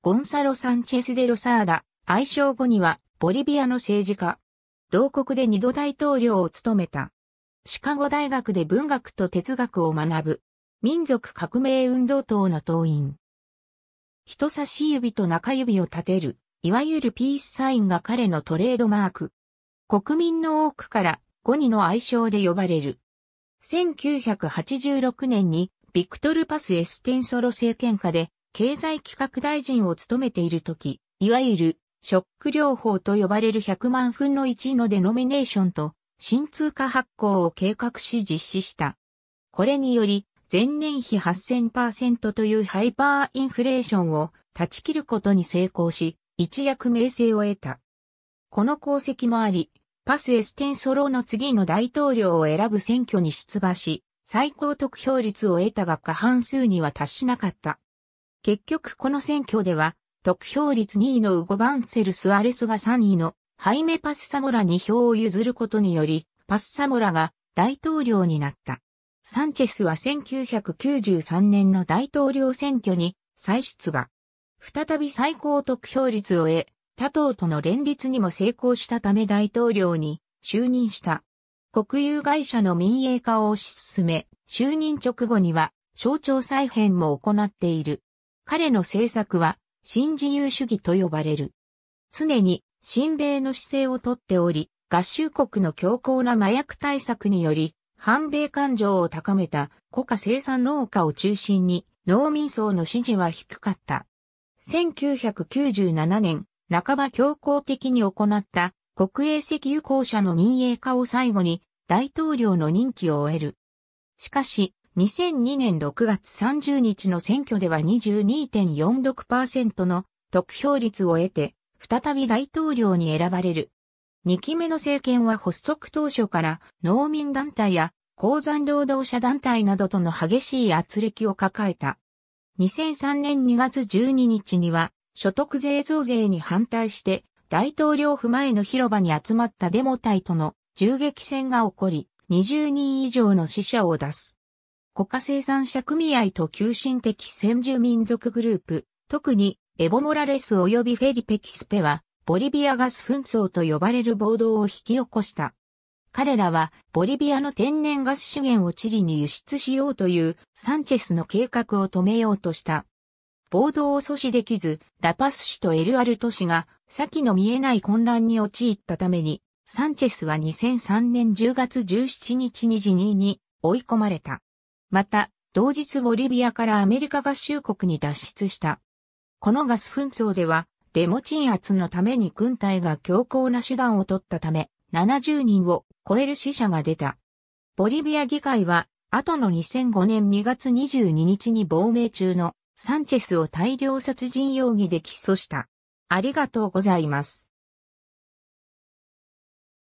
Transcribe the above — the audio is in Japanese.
ゴンサロ・サンチェス・デ・ロサーダ、愛称後にはボリビアの政治家。同国で二度大統領を務めた。シカゴ大学で文学と哲学を学ぶ。民族革命運動党の党員。人差し指と中指を立てる、いわゆるピースサインが彼のトレードマーク。国民の多くからゴニの愛称で呼ばれる。1986年にビクトル・パス・エステンソロ政権下で経済企画大臣を務めているとき、いわゆる、ショック療法と呼ばれる100万分の1のデノミネーションと、新通貨発行を計画し実施した。これにより、前年比8000%というハイパーインフレーションを断ち切ることに成功し、一躍名声を得た。この功績もあり、パスエステンソローの次の大統領を選ぶ選挙に出馬し、最高得票率を得たが過半数には達しなかった。結局この選挙では、得票率2位のウゴ・バンセル・スアレスが3位のハイメ・パスサモラに票を譲ることにより、パスサモラが大統領になった。サンチェスは1993年の大統領選挙に再出馬。再び最高得票率を得、他党との連立にも成功したため大統領に就任した。国有会社の民営化を推し進め、就任直後には省庁再編も行っている。彼の政策は新自由主義と呼ばれる。常に新米の姿勢をとっており、合衆国の強硬な麻薬対策により、反米感情を高めた国家生産農家を中心に農民層の支持は低かった。1997年、半ば強硬的に行った国営石油公社の民営化を最後に大統領の任期を終える。しかし、2002年6月30日の選挙では22.46%の得票率を得て、再び大統領に選ばれる。2期目の政権は発足当初から農民団体や鉱山労働者団体などとの激しい圧力を抱えた。2003年2月12日には所得税増税に反対して大統領府前の広場に集まったデモ隊との銃撃戦が起こり20人以上の死者を出す。国家生産者組合と急進的先住民族グループ、特にエボ・モラレス及びフェリペ・キスペは、ボリビアガス紛争と呼ばれる暴動を引き起こした。彼らはボリビアの天然ガス資源をチリに輸出しようというサンチェスの計画を止めようとした。暴動を阻止できず、ラパス市とエルアルト市が先の見えない混乱に陥ったために、サンチェスは2003年10月17日に辞任に追い込まれた。また、同日ボリビアからアメリカ合衆国に脱出した。このガス紛争では、デモ鎮圧のために軍隊が強硬な手段を取ったため、70人を超える死者が出た。ボリビア議会は、後の2005年2月22日に亡命中のサンチェスを大量殺人容疑で起訴した。ありがとうございます。